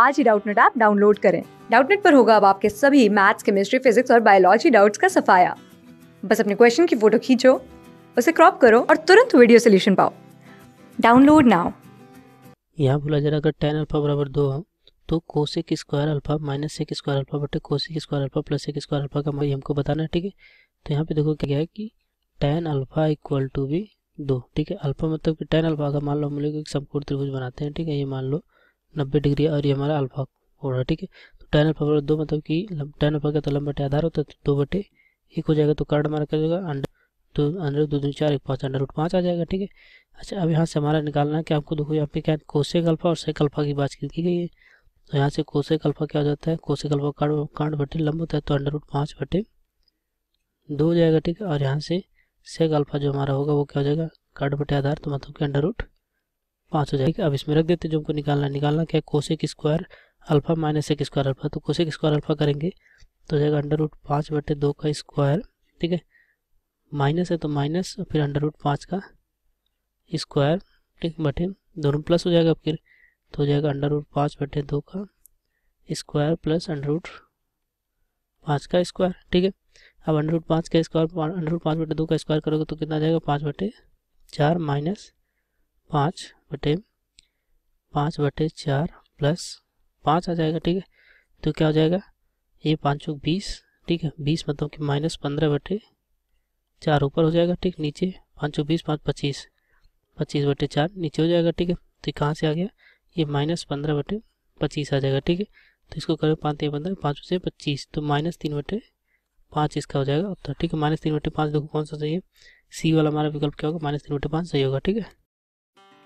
आज ही Doubtnut app download करें डाउटनेट पर होगा अब आपके सभी मैथ्स केमिस्ट्री फिजिक्स और बायोलॉजी डाउट्स का सफाया बस अपने क्वेश्चन की फोटो खींचो उसे क्रॉप करो और तुरंत वीडियो सोल्यूशन पाओ डाउनलोड नाउ यहाँ बोला जा जरा अगर टेन अल्फा बराबर दो हो तो कोशिक स्क्वायर अल्फा माइनस एक स्क्वायर अल्फा बटे कोशिक स्क्वायर अल्फा प्लस एक स्क्वायर अल्फा का मूल्य मतलब हमको बताना है ठीक है तो यहाँ पे देखो क्या है कि टेन अल्फा इक्वल टू भी दो ठीक है अल्फा मतलब कि टेन अल्फा का मान लो हम लोग एक समकोण त्रिभुज बनाते हैं ठीक है ये मान लो नब्बे डिग्री और ये हमारा अल्फा हो रहा है ठीक है तो टेन अल्फा बराबर दो मतलब कि टेन अल्फा का तो लंबा बटे आधार होता है तो दो बटे एक हो जाएगा तो कार्ड हमारा क्या जाएगा अंडर तो अंडर दो दिन चार एक पाँच अंडर रूट पाँच आ जाएगा ठीक है अच्छा अब यहाँ से हमारा निकालना है कि आपको देखो यहाँ पे क्या कोशे अल्फा और सेक अल्फा की बातचीत की गई है तो यहाँ से कोसे अल्फा क्या हो जाता है कोशे अल्फा कार्ड कांड बटे लंब होता है तो अंडर रूट पाँच बटे दो हो जाएगा ठीक है और यहाँ से सेक अल्फा जो हमारा होगा वो क्या हो जाएगा कार्ड बटे आधार तो मतलब कि अंडर रूट पाँच हो जाएगा अब इसमें रख देते हैं जो हमको निकालना निकालना क्या कोशिक स्क्वायर अल्फा माइनस एक स्क्वायर अल्फा तो कोशिक स्क्वायर अल्फा करेंगे तो हो जाएगा अंडर रूट पाँच बटे दो का स्क्वायर ठीक है माइनस है तो माइनस फिर अंडर रूट पाँच का स्क्वायर ठीक बटे दोनों प्लस हो जाएगा फिर तो हो जाएगा अंडर रूट पाँच बटे दो का स्क्वायर प्लस अंडर रूट पाँच का स्क्वायर ठीक है अब अंडर रूट पाँच का स्क्वायर अंडर रूट पाँच बटे दो का स्क्वायर करोगे तो कितना आ जाएगा पाँच बटे चार माइनस पाँच बटे पाँच बटे चार प्लस पाँच आ जाएगा ठीक है तो क्या हो जाएगा ये पाँच चौक बीस ठीक है बीस मतलब कि माइनस पंद्रह बटे चार ऊपर हो जाएगा ठीक नीचे पाँच चौक बीस पाँच पच्चीस पच्चीस बटे चार नीचे हो जाएगा ठीक है तो कहाँ से आ गया ये माइनस पंद्रह बटे पच्चीस आ जाएगा ठीक है तो इसको करो पाँच तीन पंद्रह पाँच से पच्चीस तो माइनस तीन बटे पाँच इसका हो जाएगा उत्तर ठीक है माइनस तीन बटे पाँच देखो कौन सा सही है सी वाला हमारा विकल्प क्या होगा माइनस तीन बटे पाँच सही होगा ठीक है